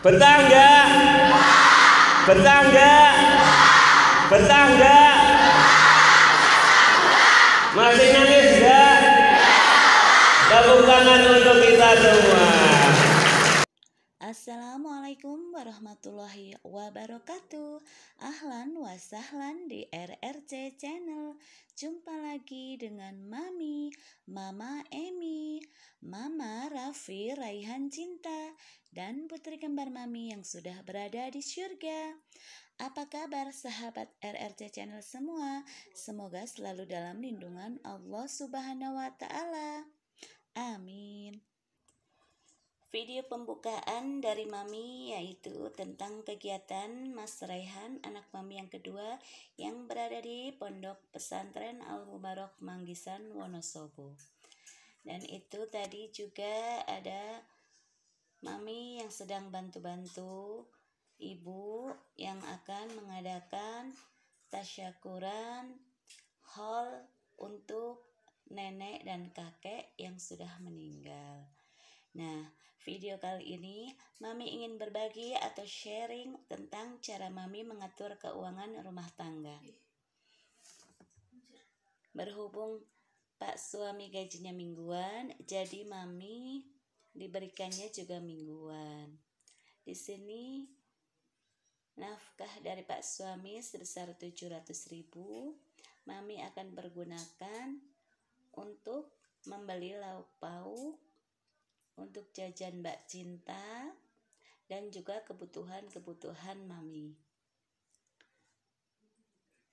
Bertangga. Bertangga. Bertangga. Masih nangis enggak? Tepuk tangan untuk kita semua. Assalamualaikum warahmatullahi wabarakatuh Ahlan wasahlan di RRC Channel Jumpa lagi dengan Mami, Mama Emi, Mama Raffi Raihan Cinta Dan putri kembar Mami yang sudah berada di syurga apa kabar sahabat RRC Channel semua? Semoga selalu dalam lindungan Allah Subhanahu wa taala. Amin. Video pembukaan dari Mami yaitu tentang kegiatan Mas Raihan, anak Mami yang kedua yang berada di Pondok Pesantren Al-Mubarok Manggisan Wonosobo. Dan itu tadi juga ada Mami yang sedang bantu-bantu ibu yang akan mengadakan tasyakuran hall untuk nenek dan kakek yang sudah meninggal. Nah, video kali ini Mami ingin berbagi atau sharing tentang cara Mami mengatur keuangan rumah tangga. Berhubung Pak suami gajinya mingguan, jadi Mami diberikannya juga mingguan. Di sini nafkah dari Pak suami sebesar 700.000, Mami akan pergunakan untuk membeli lauk pauk untuk jajan Mbak Cinta dan juga kebutuhan-kebutuhan Mami.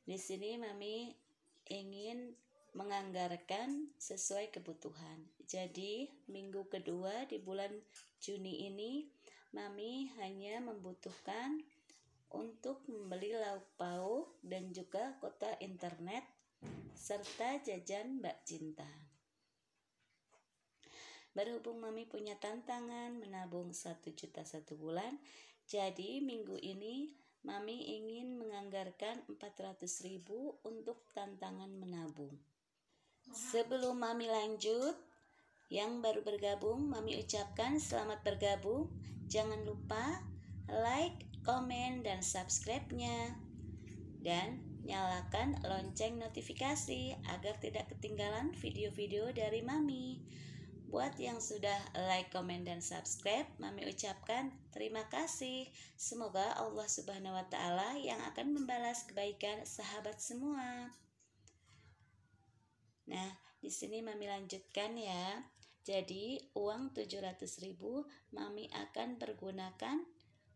Di sini Mami ingin menganggarkan sesuai kebutuhan. Jadi, minggu kedua di bulan Juni ini Mami hanya membutuhkan untuk membeli lauk pauk dan juga kota internet serta jajan Mbak Cinta. Berhubung Mami punya tantangan menabung satu juta satu bulan, jadi minggu ini Mami ingin menganggarkan 400 ribu untuk tantangan menabung. Sebelum Mami lanjut, yang baru bergabung, Mami ucapkan selamat bergabung. Jangan lupa like, komen, dan subscribe-nya. Dan nyalakan lonceng notifikasi agar tidak ketinggalan video-video dari Mami. Buat yang sudah like, comment, dan subscribe, Mami ucapkan terima kasih. Semoga Allah Subhanahu wa Ta'ala yang akan membalas kebaikan sahabat semua. Nah, di sini Mami lanjutkan ya. Jadi, uang ribu, Mami akan pergunakan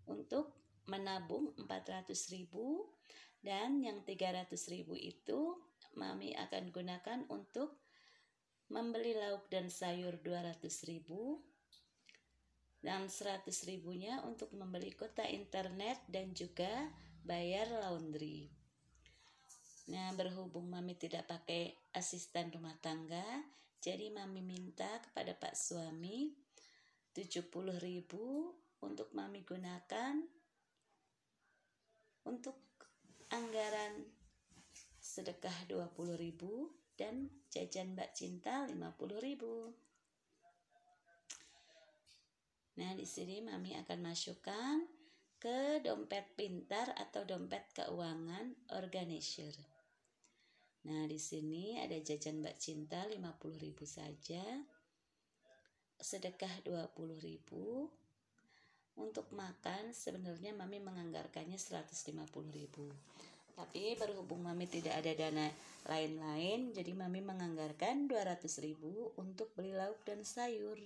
untuk menabung ribu dan yang ribu itu Mami akan gunakan untuk membeli lauk dan sayur 200 ribu dan 100 ribunya untuk membeli kota internet dan juga bayar laundry. Nah, berhubung Mami tidak pakai asisten rumah tangga, jadi Mami minta kepada Pak suami 70 ribu untuk Mami gunakan untuk anggaran sedekah 20 ribu dan jajan Mbak Cinta 50.000. Nah, di sini Mami akan masukkan ke dompet pintar atau dompet keuangan organizer. Nah, di sini ada jajan Mbak Cinta 50.000 saja. Sedekah 20.000. Untuk makan sebenarnya Mami menganggarkannya 150.000. Tapi berhubung Mami tidak ada dana lain-lain, jadi Mami menganggarkan 200 ribu untuk beli lauk dan sayur.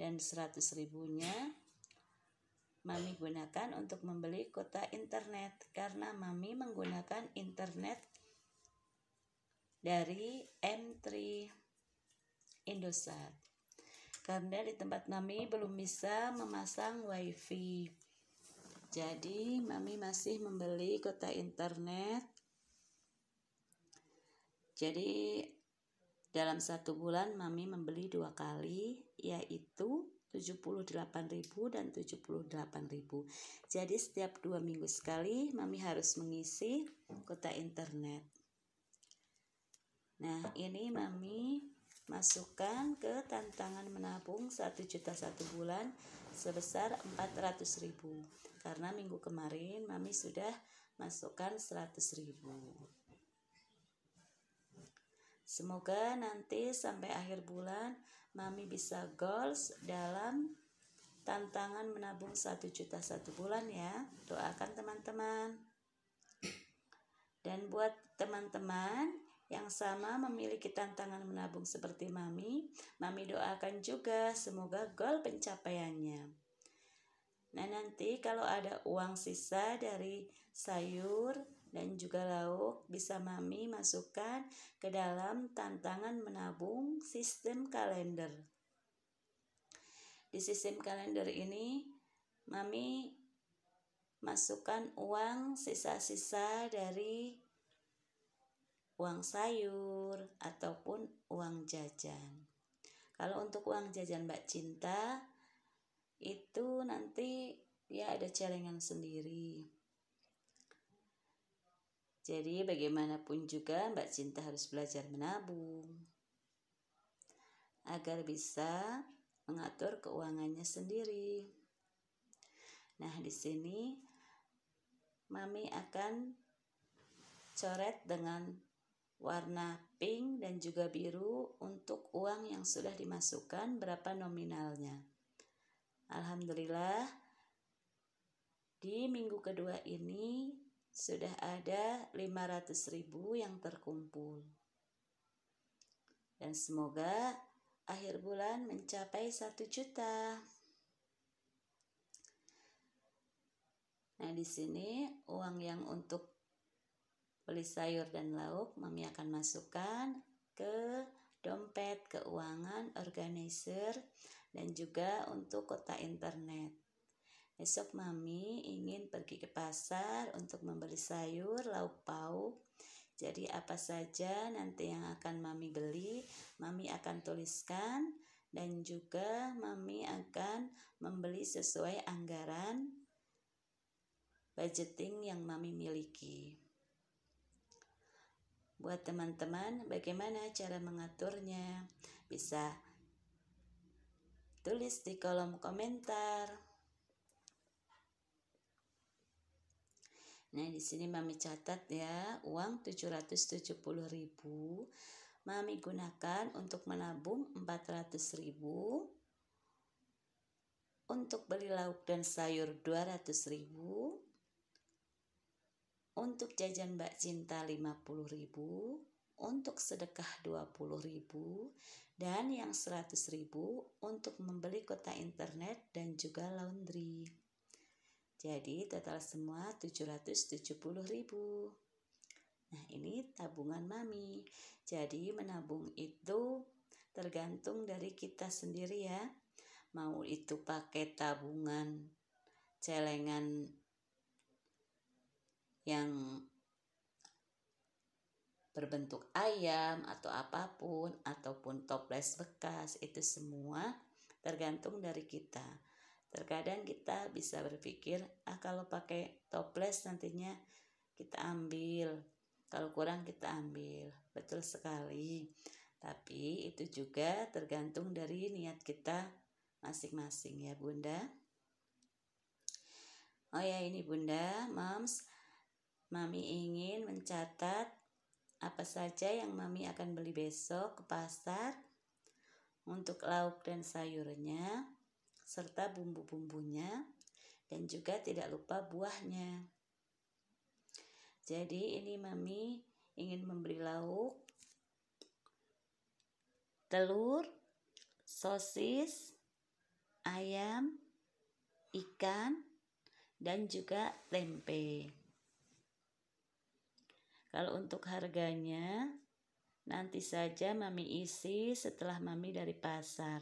Dan 100 ribunya Mami gunakan untuk membeli kota internet karena Mami menggunakan internet dari M3 Indosat. Karena di tempat Mami belum bisa memasang WiFi. Jadi, Mami masih membeli kota internet. Jadi, dalam satu bulan Mami membeli dua kali, yaitu 78.000 dan 78.000. Jadi setiap dua minggu sekali Mami harus mengisi kota internet. Nah, ini Mami masukkan ke tantangan menabung 1 juta satu bulan sebesar 400.000 karena minggu kemarin mami sudah masukkan 100.000 Semoga nanti sampai akhir bulan mami bisa goals dalam tantangan menabung 1 juta satu bulan ya. Doakan teman-teman. Dan buat teman-teman yang sama memiliki tantangan menabung seperti mami, mami doakan juga semoga goal pencapaiannya. Nah, nanti kalau ada uang sisa dari sayur dan juga lauk, bisa Mami masukkan ke dalam tantangan menabung sistem kalender. Di sistem kalender ini, Mami masukkan uang sisa-sisa dari uang sayur ataupun uang jajan. Kalau untuk uang jajan Mbak Cinta, itu nanti ya ada celengan sendiri. Jadi bagaimanapun juga Mbak Cinta harus belajar menabung agar bisa mengatur keuangannya sendiri. Nah, di sini Mami akan coret dengan warna pink dan juga biru untuk uang yang sudah dimasukkan berapa nominalnya. Alhamdulillah di minggu kedua ini sudah ada 500 ribu yang terkumpul. Dan semoga akhir bulan mencapai 1 juta. Nah, di sini uang yang untuk beli sayur dan lauk Mami akan masukkan ke dompet, keuangan, organizer, dan juga untuk kota internet. Besok Mami ingin pergi ke pasar untuk membeli sayur, lauk pauk. Jadi apa saja nanti yang akan Mami beli, Mami akan tuliskan dan juga Mami akan membeli sesuai anggaran budgeting yang Mami miliki. Buat teman-teman, bagaimana cara mengaturnya? Bisa tulis di kolom komentar. Nah, di sini Mami catat ya, uang ribu Mami gunakan untuk menabung ribu untuk beli lauk dan sayur ribu. Untuk jajan Mbak Cinta 50.000, untuk sedekah 20.000 dan yang 100.000 untuk membeli kota internet dan juga laundry. Jadi total semua 770.000. Nah, ini tabungan mami. Jadi menabung itu tergantung dari kita sendiri ya. Mau itu pakai tabungan celengan yang berbentuk ayam atau apapun ataupun toples bekas itu semua tergantung dari kita. Terkadang kita bisa berpikir, ah kalau pakai toples nantinya kita ambil, kalau kurang kita ambil. Betul sekali. Tapi itu juga tergantung dari niat kita masing-masing ya Bunda. Oh ya ini Bunda, Moms, Mami ingin mencatat apa saja yang Mami akan beli besok ke pasar untuk lauk dan sayurnya, serta bumbu-bumbunya, dan juga tidak lupa buahnya. Jadi, ini Mami ingin memberi lauk, telur, sosis, ayam, ikan, dan juga tempe. Kalau untuk harganya nanti saja mami isi setelah mami dari pasar.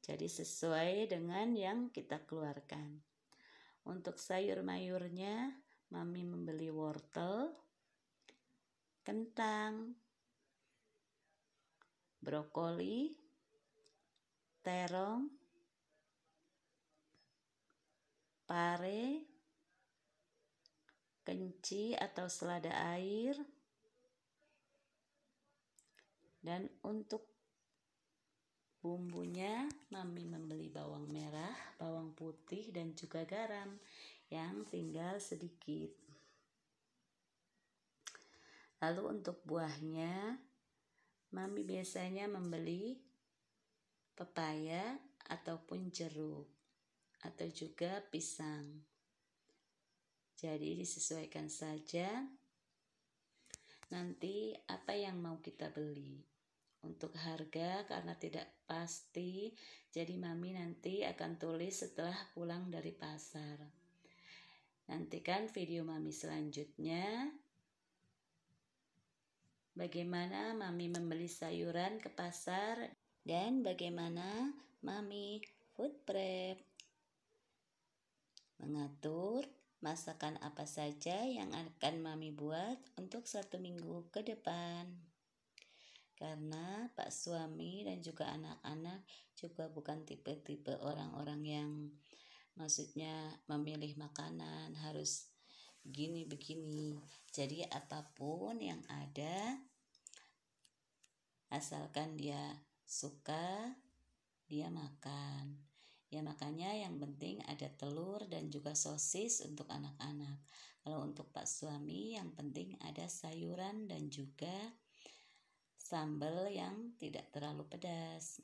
Jadi sesuai dengan yang kita keluarkan. Untuk sayur mayurnya mami membeli wortel, kentang, brokoli, terong, pare, kenci atau selada air dan untuk bumbunya mami membeli bawang merah, bawang putih dan juga garam yang tinggal sedikit. Lalu untuk buahnya mami biasanya membeli pepaya ataupun jeruk atau juga pisang. Jadi disesuaikan saja nanti apa yang mau kita beli. Untuk harga karena tidak pasti, jadi mami nanti akan tulis setelah pulang dari pasar. Nantikan video mami selanjutnya. Bagaimana mami membeli sayuran ke pasar dan bagaimana mami food prep mengatur Masakan apa saja yang akan Mami buat untuk satu minggu ke depan? Karena Pak suami dan juga anak-anak juga bukan tipe-tipe orang-orang yang maksudnya memilih makanan harus gini begini. Jadi apapun yang ada asalkan dia suka dia makan. Ya makanya yang penting ada telur dan juga sosis untuk anak-anak. Kalau untuk pak suami yang penting ada sayuran dan juga sambal yang tidak terlalu pedas.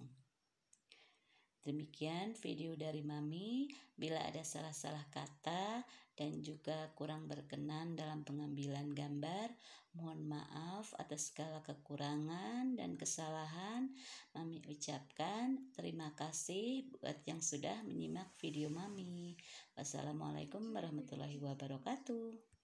Demikian video dari Mami. Bila ada salah-salah kata dan juga kurang berkenan dalam pengambilan gambar, mohon maaf atas segala kekurangan dan kesalahan. Mami ucapkan terima kasih buat yang sudah menyimak video Mami. Wassalamualaikum warahmatullahi wabarakatuh.